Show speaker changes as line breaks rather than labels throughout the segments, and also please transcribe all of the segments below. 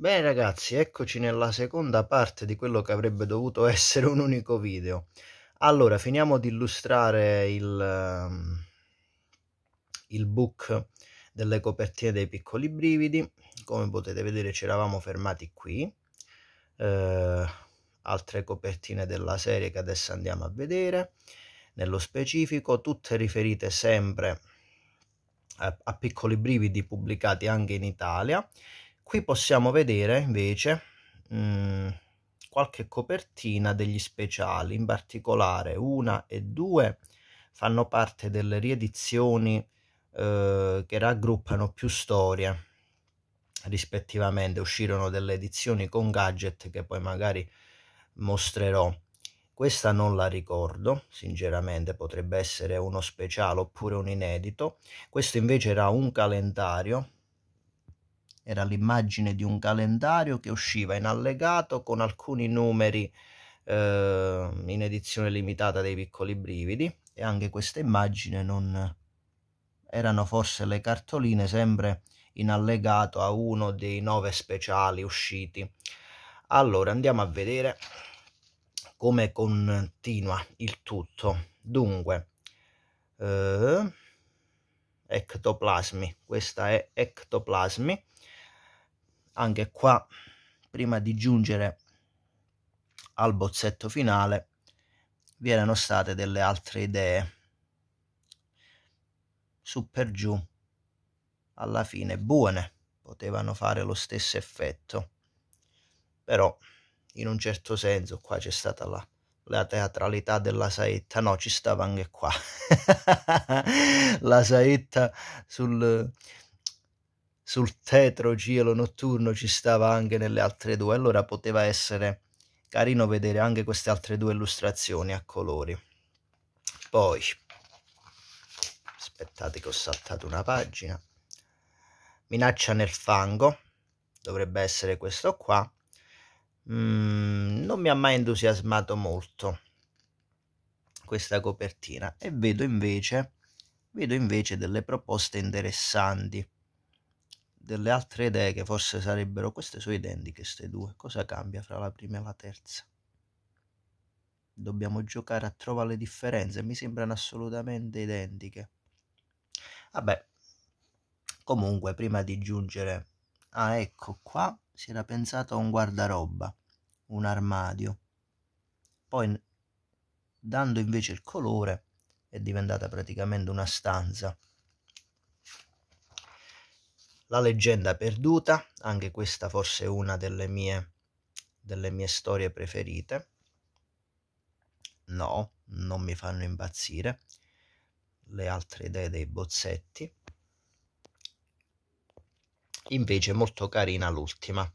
Bene ragazzi, eccoci nella seconda parte di quello che avrebbe dovuto essere un unico video. Allora, finiamo di illustrare il, ehm, il book delle copertine dei piccoli brividi. Come potete vedere ci eravamo fermati qui. Eh, altre copertine della serie che adesso andiamo a vedere. Nello specifico, tutte riferite sempre a, a piccoli brividi pubblicati anche in Italia Qui possiamo vedere invece mh, mm, qualche copertina degli speciali, in particolare una e due fanno parte delle riedizioni eh, che raggruppano più storie rispettivamente, uscirono delle edizioni con gadget che poi magari mostrerò. Questa non la ricordo, sinceramente potrebbe essere uno speciale oppure un inedito. Questo invece era un calendario era l'immagine di un calendario che usciva in allegato con alcuni numeri eh, in edizione limitata dei piccoli brividi e anche questa immagine non erano forse le cartoline sempre in allegato a uno dei nove speciali usciti. Allora andiamo a vedere come continua il tutto. Dunque, eh, ectoplasmi, questa è ectoplasmi, anche qua prima di giungere al bozzetto finale vi erano state delle altre idee su per giù alla fine buone potevano fare lo stesso effetto però in un certo senso qua c'è stata la, la, teatralità della saetta no ci stava anche qua la saetta sul sul tetro gelo notturno ci stava anche nelle altre due, allora poteva essere carino vedere anche queste altre due illustrazioni a colori. Poi, aspettate che ho saltato una pagina, Minaccia nel fango, dovrebbe essere questo qua, mm, non mi ha mai entusiasmato molto questa copertina e vedo invece, vedo invece delle proposte interessanti delle altre idee che forse sarebbero queste sono identiche, queste due. Cosa cambia fra la prima e la terza? Dobbiamo giocare a trovare le differenze, mi sembrano assolutamente identiche. Vabbè, comunque prima di giungere... Ah, ecco qua si era pensato a un guardaroba, un armadio. Poi, dando invece il colore, è diventata praticamente una stanza la leggenda perduta, anche questa forse è una delle mie, delle mie storie preferite. No, non mi fanno impazzire. Le altre idee dei bozzetti. Invece molto carina l'ultima.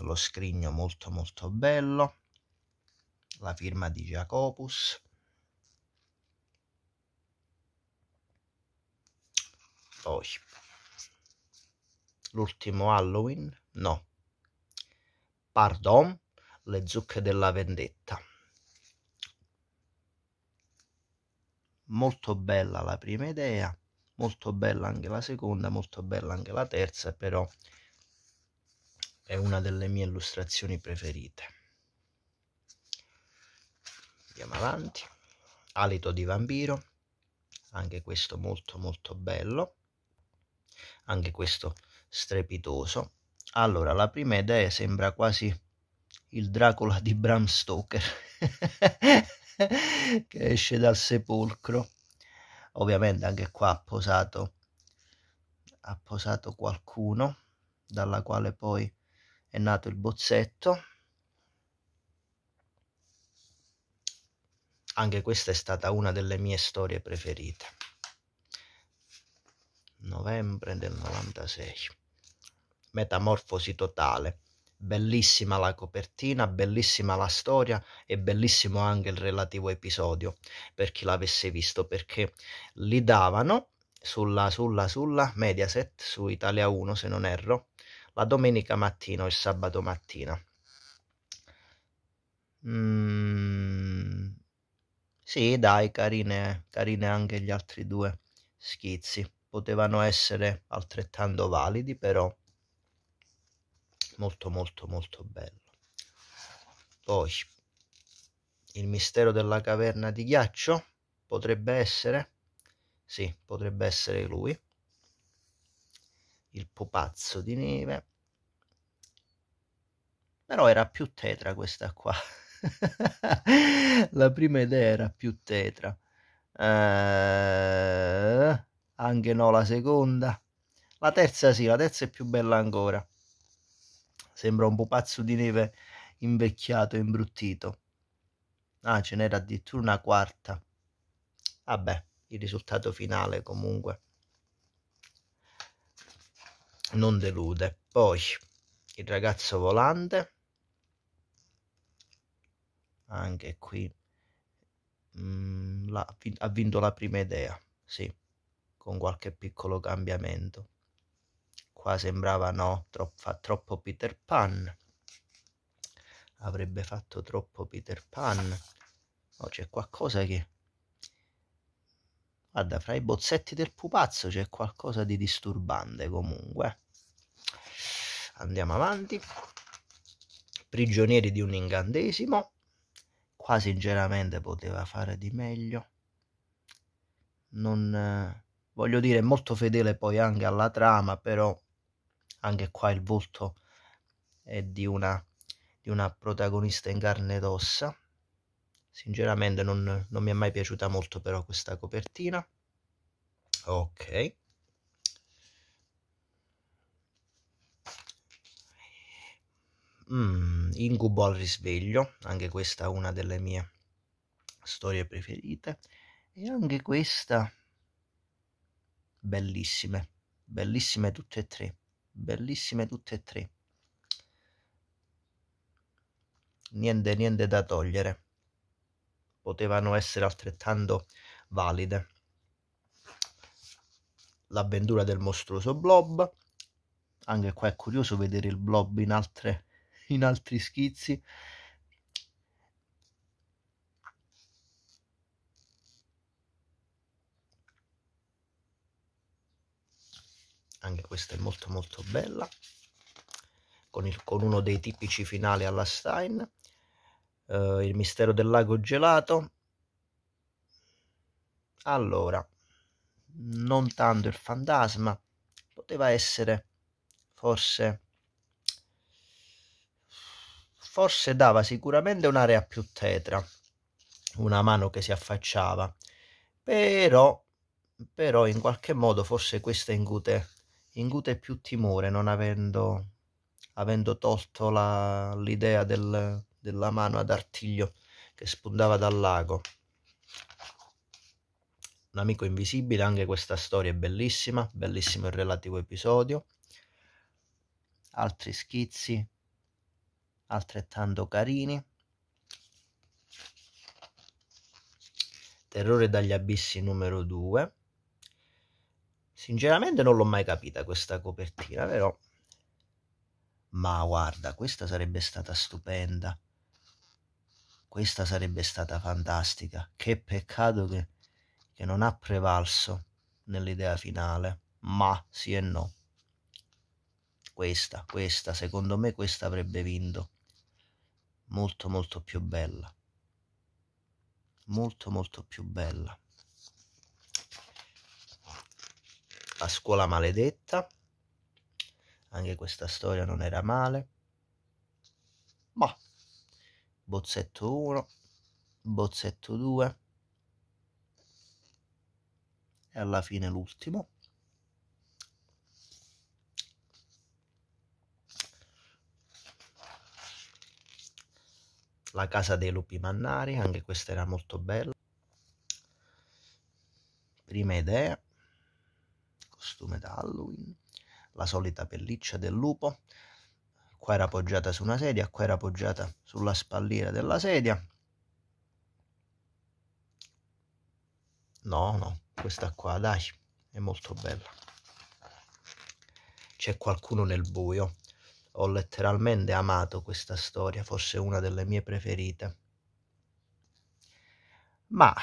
Lo scrigno molto molto bello. La firma di Jacopus. Poi L'ultimo Halloween? No. Pardon? Le zucche della vendetta. Molto bella la prima idea, molto bella anche la seconda, molto bella anche la terza, però è una delle mie illustrazioni preferite. Andiamo avanti. Alito di vampiro, anche questo molto molto bello. Anche questo strepitoso. Allora, la prima idea sembra quasi il Dracula di Bram Stoker che esce dal sepolcro. Ovviamente anche qua ha posato, ha posato qualcuno dalla quale poi è nato il bozzetto. Anche questa è stata una delle mie storie preferite. Novembre del 96 metamorfosi totale. Bellissima la copertina, bellissima la storia e bellissimo anche il relativo episodio per chi l'avesse visto perché li davano sulla, sulla, sulla Mediaset, su Italia 1 se non erro, la domenica mattina o il sabato mattina. Mm, sì, dai, carine, carine anche gli altri due schizzi. Potevano essere altrettanto validi, però molto molto molto bello poi il mistero della caverna di ghiaccio potrebbe essere sì potrebbe essere lui il pupazzo di neve però era più tetra questa qua la prima idea era più tetra eh, anche no la seconda la terza sì la terza è più bella ancora sembra un pupazzo di neve invecchiato e imbruttito. Ah, ce n'era addirittura una quarta. Vabbè, il risultato finale comunque non delude. Poi il ragazzo volante, anche qui mh, mm, la, ha vinto la prima idea, sì, con qualche piccolo cambiamento qua sembrava no, troppo, fa troppo Peter Pan, avrebbe fatto troppo Peter Pan, no, c'è qualcosa che... Guarda, fra i bozzetti del pupazzo c'è qualcosa di disturbante comunque. Andiamo avanti. Prigionieri di un incantesimo. Qua sinceramente poteva fare di meglio. Non eh, voglio dire, molto fedele poi anche alla trama, però anche qua il volto è di una, di una protagonista in carne ed ossa. Sinceramente non, non mi è mai piaciuta molto però questa copertina. Ok. Mm, incubo al risveglio, anche questa è una delle mie storie preferite. E anche questa, bellissime, bellissime tutte e tre bellissime tutte e tre niente niente da togliere potevano essere altrettanto valide l'avventura del mostruoso blob anche qua è curioso vedere il blob in, altre, in altri schizzi questa è molto molto bella con, il, con uno dei tipici finali alla Stein uh, il mistero del lago gelato allora non tanto il fantasma poteva essere forse forse dava sicuramente un'area più tetra una mano che si affacciava però però in qualche modo forse questa incute ingute più timore, non avendo, avendo tolto la, l'idea del, della mano ad artiglio che spuntava dal lago. Un amico invisibile, anche questa storia è bellissima, bellissimo il relativo episodio. Altri schizzi altrettanto carini. Terrore dagli abissi numero 2 Sinceramente non l'ho mai capita questa copertina, però... Ma guarda, questa sarebbe stata stupenda. Questa sarebbe stata fantastica. Che peccato che, che non ha prevalso nell'idea finale. Ma sì e no. Questa, questa, secondo me questa avrebbe vinto. Molto, molto più bella. Molto, molto più bella. La scuola maledetta. Anche questa storia non era male. Ma boh. bozzetto 1, bozzetto 2 e alla fine l'ultimo. La casa dei lupi mannari, anche questa era molto bella. Prima idea costume da Halloween, la solita pelliccia del lupo, qua era appoggiata su una sedia, qua era appoggiata sulla spalliera della sedia. No, no, questa qua, dai, è molto bella. C'è qualcuno nel buio. Ho letteralmente amato questa storia, forse una delle mie preferite. Ma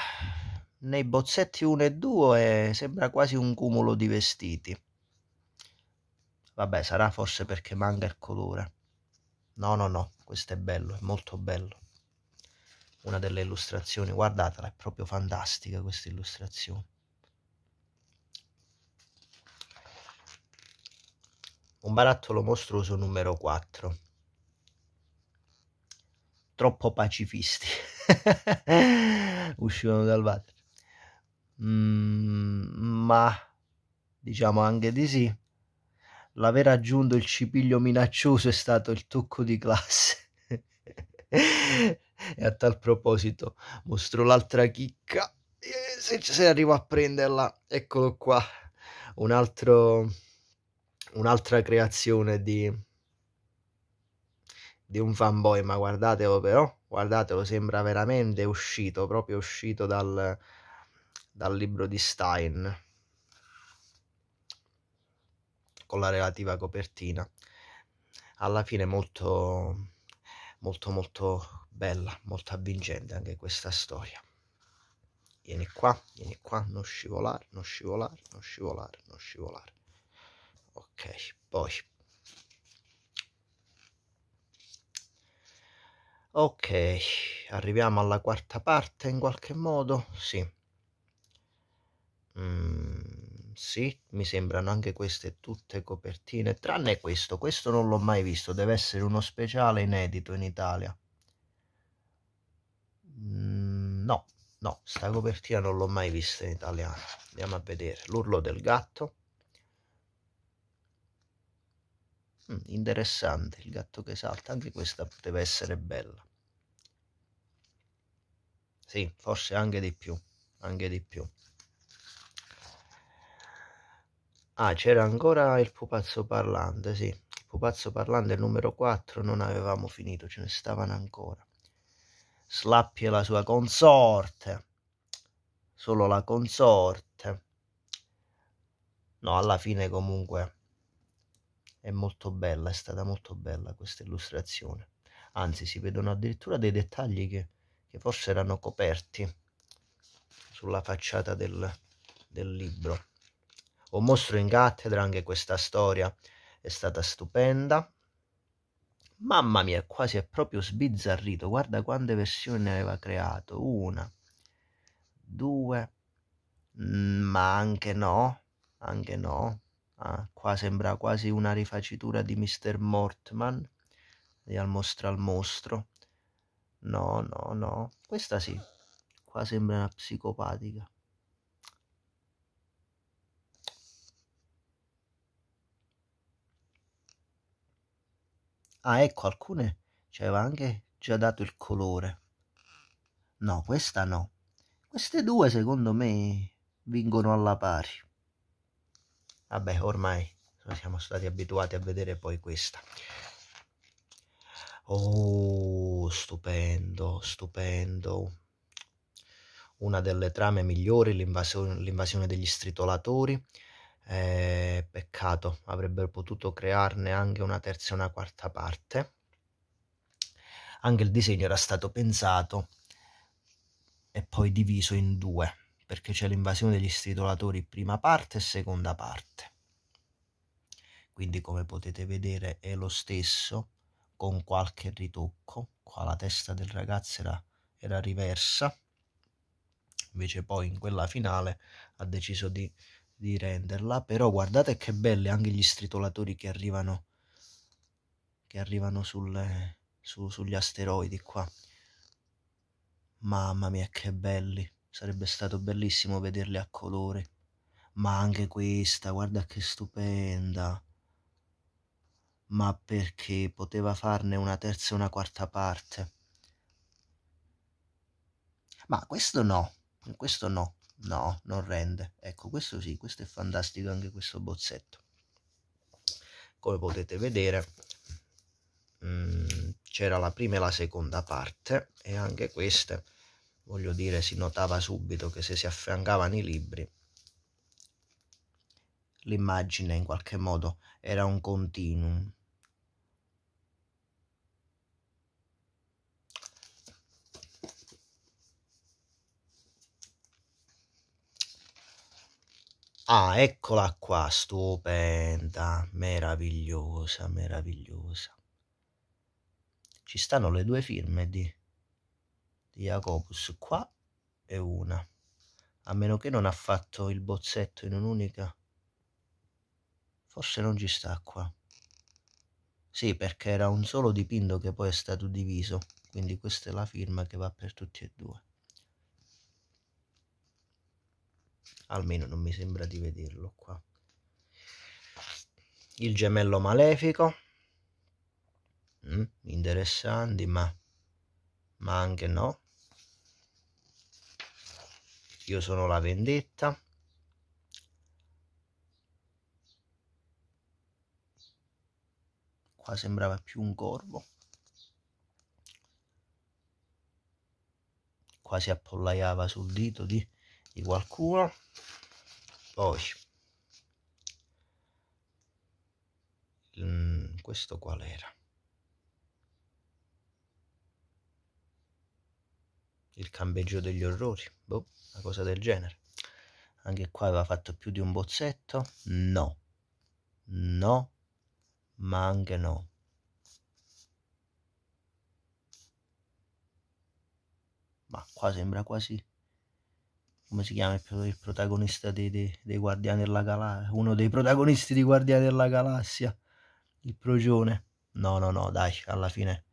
nei bozzetti 1 e 2 sembra quasi un cumulo di vestiti. Vabbè, sarà forse perché manca il colore. No, no, no, questo è bello, è molto bello. Una delle illustrazioni, guardatela, è proprio fantastica questa illustrazione. Un barattolo mostruoso numero 4. Troppo pacifisti. Uscivano dal vato. Mm, ma diciamo anche di sì. L'aver aggiunto il cipiglio minaccioso è stato il tocco di classe. e a tal proposito mostro l'altra chicca. Eh, se, se arrivo a prenderla, eccolo qua. Un altro, un'altra creazione di, di un fanboy, ma guardatelo però, guardatelo, sembra veramente uscito, proprio uscito dal, dal libro di Stein con la relativa copertina alla fine molto molto molto bella molto avvincente anche questa storia vieni qua vieni qua non scivolare non scivolare non scivolare non scivolare ok poi ok arriviamo alla quarta parte in qualche modo sì Mm, sì, mi sembrano anche queste tutte copertine, tranne questo, questo non l'ho mai visto, deve essere uno speciale inedito in Italia. Mm, no, no, sta copertina non l'ho mai vista in italiano. Andiamo a vedere, l'urlo del gatto. Mm, interessante, il gatto che salta, anche questa deve essere bella. Sì, forse anche di più, anche di più. Ah, c'era ancora il pupazzo parlante, sì. Il pupazzo parlante numero 4 non avevamo finito, ce ne stavano ancora. Slappi e la sua consorte. Solo la consorte. No, alla fine comunque è molto bella, è stata molto bella questa illustrazione. Anzi, si vedono addirittura dei dettagli che, che forse erano coperti sulla facciata del, del libro. Un mostro in cattedra, anche questa storia è stata stupenda. Mamma mia, quasi è proprio sbizzarrito. Guarda quante versioni ne aveva creato. Una, due, mm, ma anche no, anche no. Ah, qua sembra quasi una rifacitura di Mr. Mortman, di Al mostro al mostro. No, no, no. Questa sì, qua sembra una psicopatica. Ah, ecco, alcune ci cioè, aveva anche già dato il colore. No, questa no. Queste due, secondo me, vincono alla pari. Vabbè, ormai siamo stati abituati a vedere poi questa. Oh, stupendo, stupendo. Una delle trame migliori, l'invasione, l'invasione degli stritolatori, eh, peccato, avrebbero potuto crearne anche una terza e una quarta parte. Anche il disegno era stato pensato e poi diviso in due, perché c'è l'invasione degli stritolatori prima parte e seconda parte. Quindi come potete vedere è lo stesso, con qualche ritocco. Qua la testa del ragazzo era, era riversa, invece poi in quella finale ha deciso di di renderla, però guardate che belli anche gli stritolatori che arrivano, che arrivano sul, su, sugli asteroidi qua. Mamma mia che belli, sarebbe stato bellissimo vederli a colore. Ma anche questa, guarda che stupenda. Ma perché poteva farne una terza e una quarta parte? Ma questo no, questo no no, non rende. Ecco, questo sì, questo è fantastico anche questo bozzetto. Come potete vedere mh, mm, c'era la prima e la seconda parte e anche queste, voglio dire, si notava subito che se si affiancavano i libri l'immagine in qualche modo era un continuum Ah, eccola qua, stupenda, meravigliosa, meravigliosa. Ci stanno le due firme di, di Jacobus qua e una. A meno che non ha fatto il bozzetto in un'unica. Forse non ci sta qua. Sì, perché era un solo dipinto che poi è stato diviso, quindi questa è la firma che va per tutti e due. almeno non mi sembra di vederlo qua il gemello malefico mm, interessanti ma, ma anche no io sono la vendetta qua sembrava più un corvo qua si appollaiava sul dito di di qualcuno poi mm, questo qual era il campeggio degli orrori boh, una cosa del genere anche qua aveva fatto più di un bozzetto no no ma anche no ma qua sembra quasi come si chiama il, protagonista dei, dei, dei Guardiani della Galassia, uno dei protagonisti di Guardiani della Galassia, il Progione. No, no, no, dai, alla fine,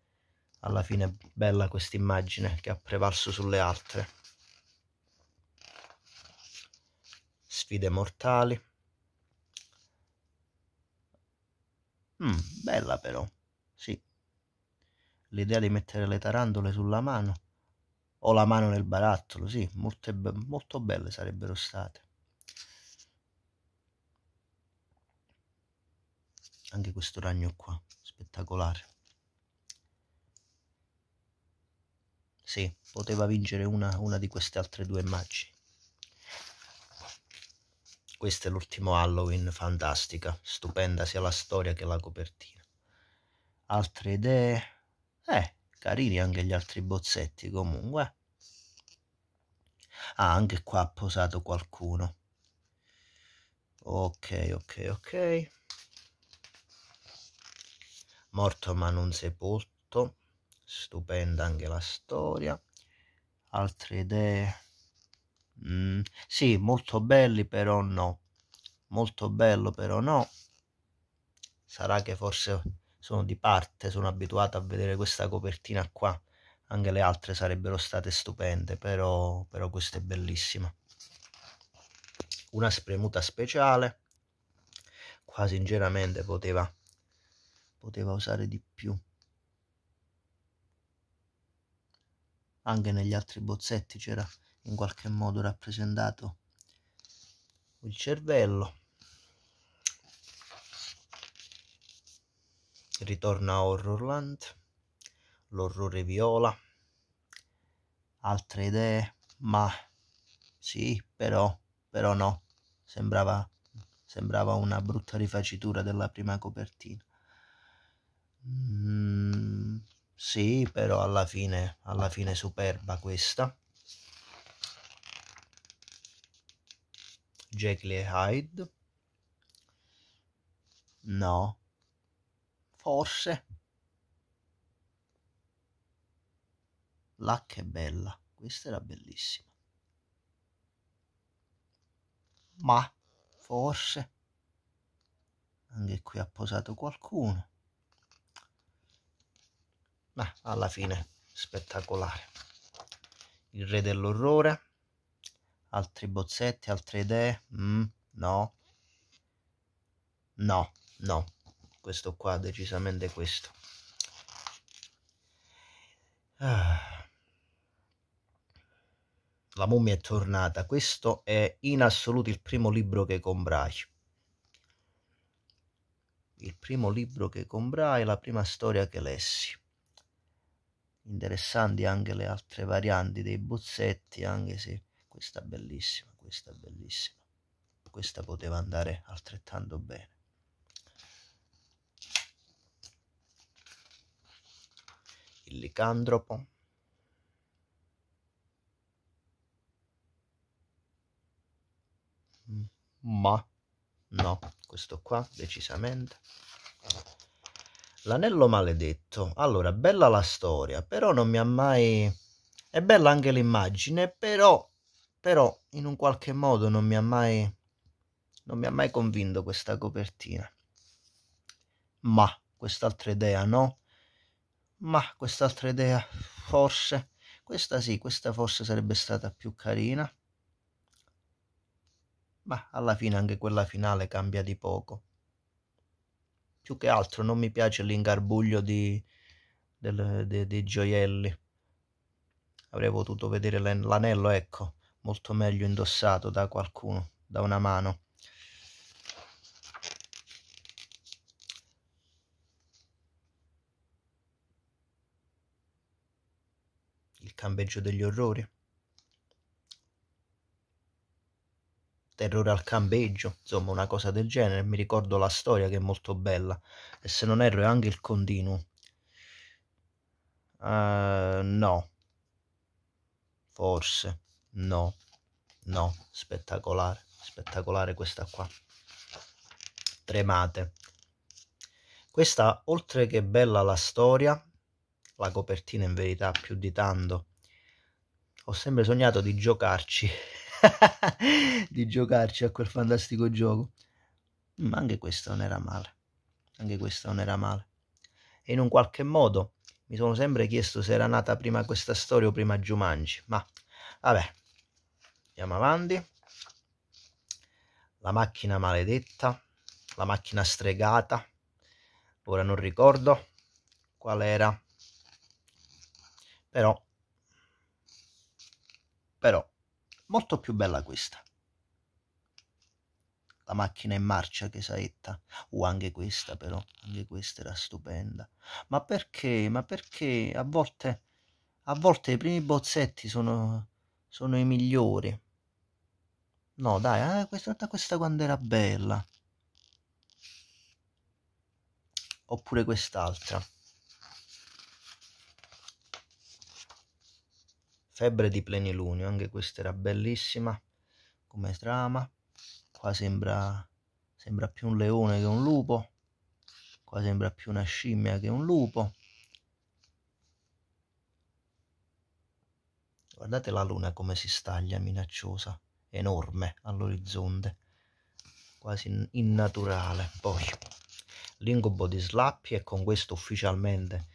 alla fine è bella questa immagine che ha prevalso sulle altre. Sfide mortali. Mm, bella però, sì. L'idea di mettere le tarandole sulla mano o la mano nel barattolo, sì, molte, molto belle sarebbero state. Anche questo ragno qua, spettacolare. Sì, poteva vincere una, una di queste altre due immagini. Questo è l'ultimo Halloween, fantastica, stupenda sia la storia che la copertina. Altre idee? Eh, Carini anche gli altri bozzetti comunque. Ah, anche qua ha posato qualcuno. Ok, ok, ok. Morto ma non sepolto. Stupenda anche la storia. Altre idee. Mm, sì, molto belli però no. Molto bello però no. Sarà che forse sono di parte, sono abituato a vedere questa copertina qua. Anche le altre sarebbero state stupende, però, però questa è bellissima. Una spremuta speciale. Qua sinceramente poteva, poteva usare di più. Anche negli altri bozzetti c'era in qualche modo rappresentato il cervello si ritorna a Horrorland, l'orrore viola, altre idee, ma sì, però, però no, sembrava, sembrava una brutta rifacitura della prima copertina. Mm, sì, però alla fine, alla fine superba questa. Jekyll e Hyde. No, forse. Là che bella, questa era bellissima. Ma, forse, anche qui ha posato qualcuno. Ma alla fine spettacolare. Il re dell'orrore, altri bozzetti, altre idee, mm, no, no, no questo qua, decisamente questo. Ah. La mummia è tornata, questo è in assoluto il primo libro che comprai. Il primo libro che comprai, la prima storia che lessi. Interessanti anche le altre varianti dei bozzetti, anche se questa è bellissima, questa è bellissima. Questa poteva andare altrettanto bene. il licantropo ma no, questo qua decisamente. L'anello maledetto. Allora, bella la storia, però non mi ha mai... È bella anche l'immagine, però, però in un qualche modo non mi ha mai... Non mi ha mai convinto questa copertina. Ma quest'altra idea no. Ma quest'altra idea, forse, questa sì, questa forse sarebbe stata più carina. Ma alla fine anche quella finale cambia di poco. Più che altro non mi piace l'ingarbuglio di, del, de, dei gioielli. Avrei potuto vedere l'anello, ecco, molto meglio indossato da qualcuno, da una mano. Campeggio degli orrori. Terrore al campeggio, insomma una cosa del genere. Mi ricordo la storia che è molto bella e se non erro è anche il continuo. Uh, no. Forse. No. No. Spettacolare. Spettacolare questa qua. Tremate. Questa, oltre che bella la storia, la copertina in verità più di tanto ho sempre sognato di giocarci, di giocarci a quel fantastico gioco. Ma anche questo non era male, anche questo non era male. E in un qualche modo mi sono sempre chiesto se era nata prima questa storia o prima Jumanji, ma vabbè, andiamo avanti. La macchina maledetta, la macchina stregata, ora non ricordo qual era, però però molto più bella questa. La macchina in marcia che saetta. Uh, anche questa però, anche questa era stupenda. Ma perché, ma perché a volte, a volte i primi bozzetti sono, sono i migliori. No, dai, eh, questa, questa quando era bella. Oppure quest'altra. Febbre di plenilunio, anche questa era bellissima come trama. Qua sembra, sembra più un leone che un lupo. Qua sembra più una scimmia che un lupo. Guardate la luna come si staglia minacciosa, enorme all'orizzonte, quasi innaturale. Poi l'incubo di Slappi e con questo ufficialmente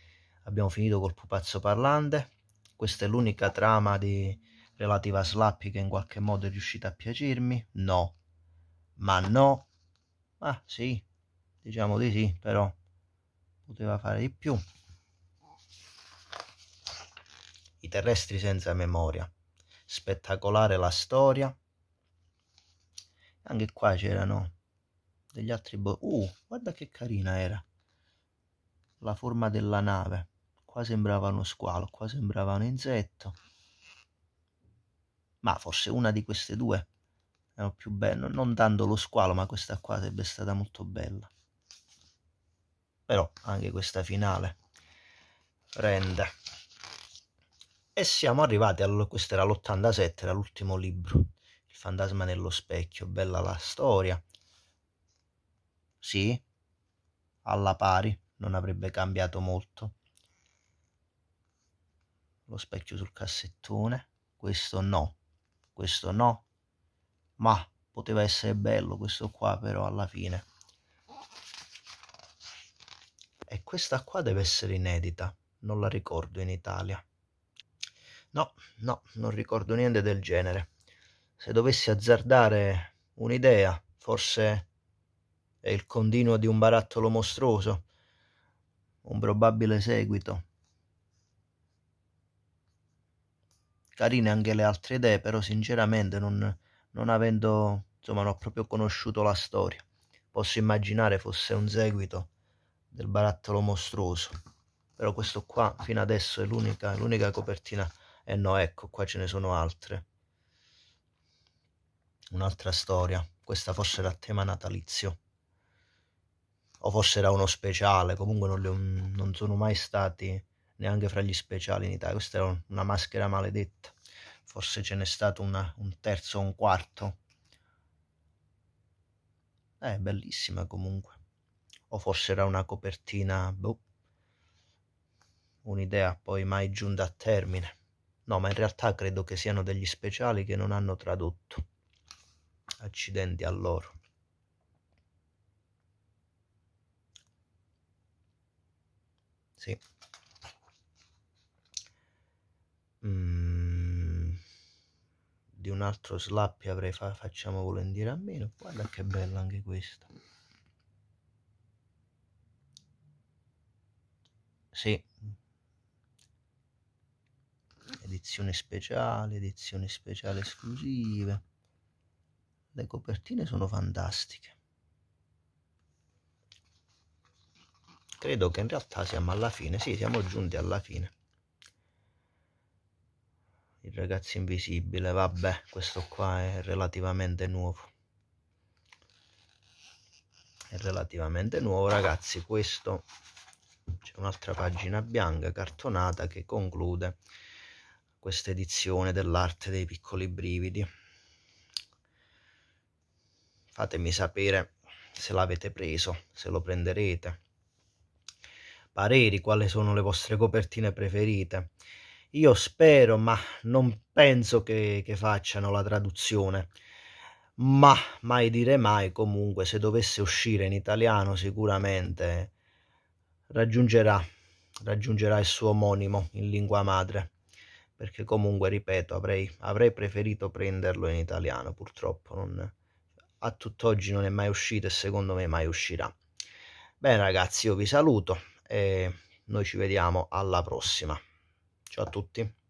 abbiamo finito col pupazzo parlante. Questa è l'unica trama di... relativa a Slappy che in qualche modo è riuscita a piacermi? No. Ma no. Ma ah, sì, diciamo di sì, però poteva fare di più. I terrestri senza memoria. Spettacolare la storia. Anche qua c'erano degli altri... Bo- uh, guarda che carina era. La forma della nave qua sembrava uno squalo, qua sembrava un insetto. Ma forse una di queste due era più bella, non tanto lo squalo, ma questa qua sarebbe stata molto bella. Però anche questa finale rende. E siamo arrivati, al, questo era l'87, era l'ultimo libro, Il fantasma nello specchio, bella la storia. Sì, alla pari, non avrebbe cambiato molto lo specchio sul cassettone, questo no, questo no, ma poteva essere bello questo qua però alla fine. E questa qua deve essere inedita, non la ricordo in Italia. No, no, non ricordo niente del genere. Se dovessi azzardare un'idea, forse è il continuo di un barattolo mostruoso, un probabile seguito, carine anche le altre idee, però sinceramente non, non avendo, insomma, non ho proprio conosciuto la storia. Posso immaginare fosse un seguito del barattolo mostruoso. Però questo qua fino adesso è l'unica, l'unica copertina. E eh no, ecco, qua ce ne sono altre. Un'altra storia. Questa forse era a tema natalizio. O forse era uno speciale, comunque non, le, non sono mai stati neanche fra gli speciali in Italia. Questa era una maschera maledetta. Forse ce n'è stato una, un terzo o un quarto. È eh, bellissima comunque. O forse era una copertina, boh, un'idea poi mai giunta a termine. No, ma in realtà credo che siano degli speciali che non hanno tradotto. Accidenti a loro. Sì. Mm, di un altro slappy avrei fa- facciamo volentieri a meno. Guarda che bella anche questa. Sì. Edizione speciale, edizione speciale esclusive. Le copertine sono fantastiche. Credo che in realtà siamo alla fine. Sì, siamo giunti alla fine. Il ragazzo invisibile, vabbè, questo qua è relativamente nuovo. È relativamente nuovo, ragazzi, questo c'è un'altra pagina bianca cartonata che conclude questa edizione dell'arte dei piccoli brividi. Fatemi sapere se l'avete preso, se lo prenderete. Pareri, quali sono le vostre copertine preferite? Io spero, ma non penso che, che facciano la traduzione. Ma mai dire mai, comunque, se dovesse uscire in italiano, sicuramente raggiungerà, raggiungerà il suo omonimo in lingua madre perché comunque ripeto avrei, avrei, preferito prenderlo in italiano purtroppo non, a tutt'oggi non è mai uscito e secondo me mai uscirà bene ragazzi io vi saluto e noi ci vediamo alla prossima Ciao a tutti.